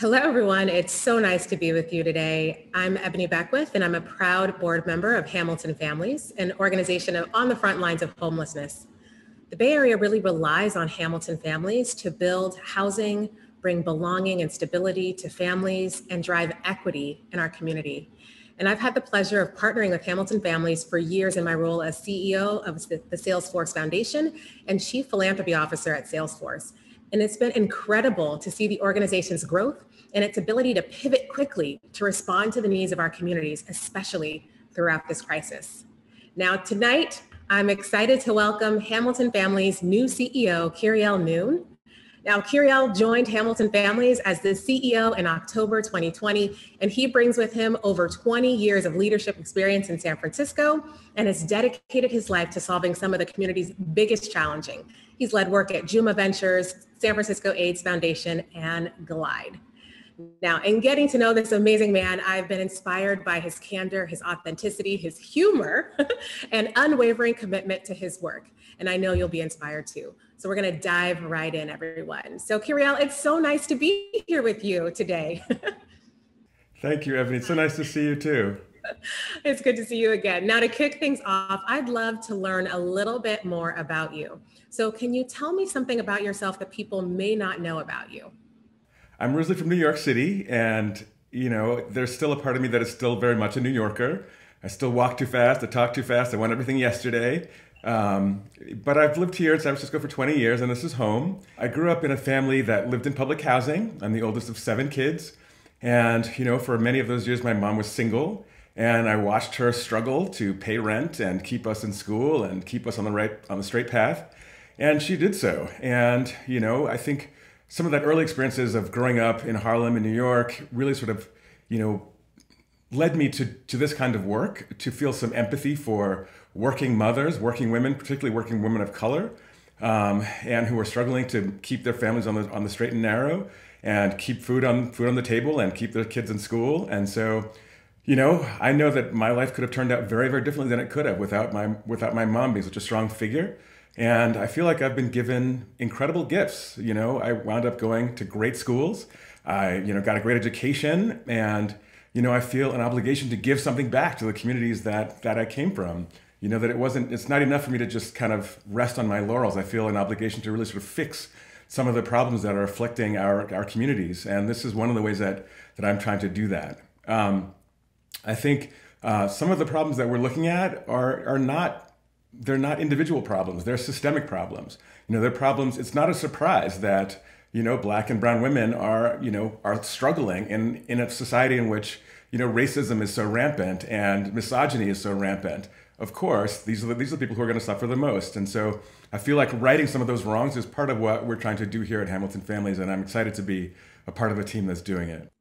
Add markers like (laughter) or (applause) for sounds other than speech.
Hello, everyone. It's so nice to be with you today. I'm Ebony Beckwith, and I'm a proud board member of Hamilton Families, an organization on the front lines of homelessness. The Bay Area really relies on Hamilton families to build housing, bring belonging and stability to families, and drive equity in our community. And I've had the pleasure of partnering with Hamilton families for years in my role as CEO of the Salesforce Foundation and Chief Philanthropy Officer at Salesforce. And it's been incredible to see the organization's growth and its ability to pivot quickly to respond to the needs of our communities, especially throughout this crisis. Now, tonight, I'm excited to welcome Hamilton Family's new CEO, Kiriel Noon, now, Curiel joined Hamilton Families as the CEO in October 2020, and he brings with him over 20 years of leadership experience in San Francisco and has dedicated his life to solving some of the community's biggest challenging. He's led work at Juma Ventures, San Francisco AIDS Foundation, and Glide. Now, in getting to know this amazing man, I've been inspired by his candor, his authenticity, his humor, (laughs) and unwavering commitment to his work. And I know you'll be inspired too. So we're going to dive right in, everyone. So, Kiriel, it's so nice to be here with you today. (laughs) Thank you, Ebony. It's so nice to see you too. It's good to see you again. Now, to kick things off, I'd love to learn a little bit more about you. So, can you tell me something about yourself that people may not know about you? I'm originally from New York City, and you know, there's still a part of me that is still very much a New Yorker. I still walk too fast, I talk too fast, I want everything yesterday. Um, but I've lived here in San Francisco for 20 years, and this is home. I grew up in a family that lived in public housing. I'm the oldest of seven kids. And, you know, for many of those years, my mom was single, and I watched her struggle to pay rent and keep us in school and keep us on the right, on the straight path. And she did so. And, you know, I think some of that early experiences of growing up in Harlem in New York really sort of, you know, led me to, to this kind of work, to feel some empathy for working mothers, working women, particularly working women of color, um, and who are struggling to keep their families on the, on the straight and narrow and keep food on, food on the table and keep their kids in school. And so, you know, I know that my life could have turned out very, very differently than it could have without my, without my mom being such a strong figure. And I feel like I've been given incredible gifts. You know, I wound up going to great schools. I, you know, got a great education and you know, I feel an obligation to give something back to the communities that that I came from. You know, that it wasn't it's not enough for me to just kind of rest on my laurels. I feel an obligation to really sort of fix some of the problems that are afflicting our, our communities. And this is one of the ways that that I'm trying to do that. Um, I think uh, some of the problems that we're looking at are are not they're not individual problems they're systemic problems you know they're problems it's not a surprise that you know, black and brown women are, you know, are struggling in, in a society in which, you know, racism is so rampant and misogyny is so rampant. Of course, these are the, these are the people who are going to suffer the most. And so I feel like righting some of those wrongs is part of what we're trying to do here at Hamilton Families. And I'm excited to be a part of a team that's doing it.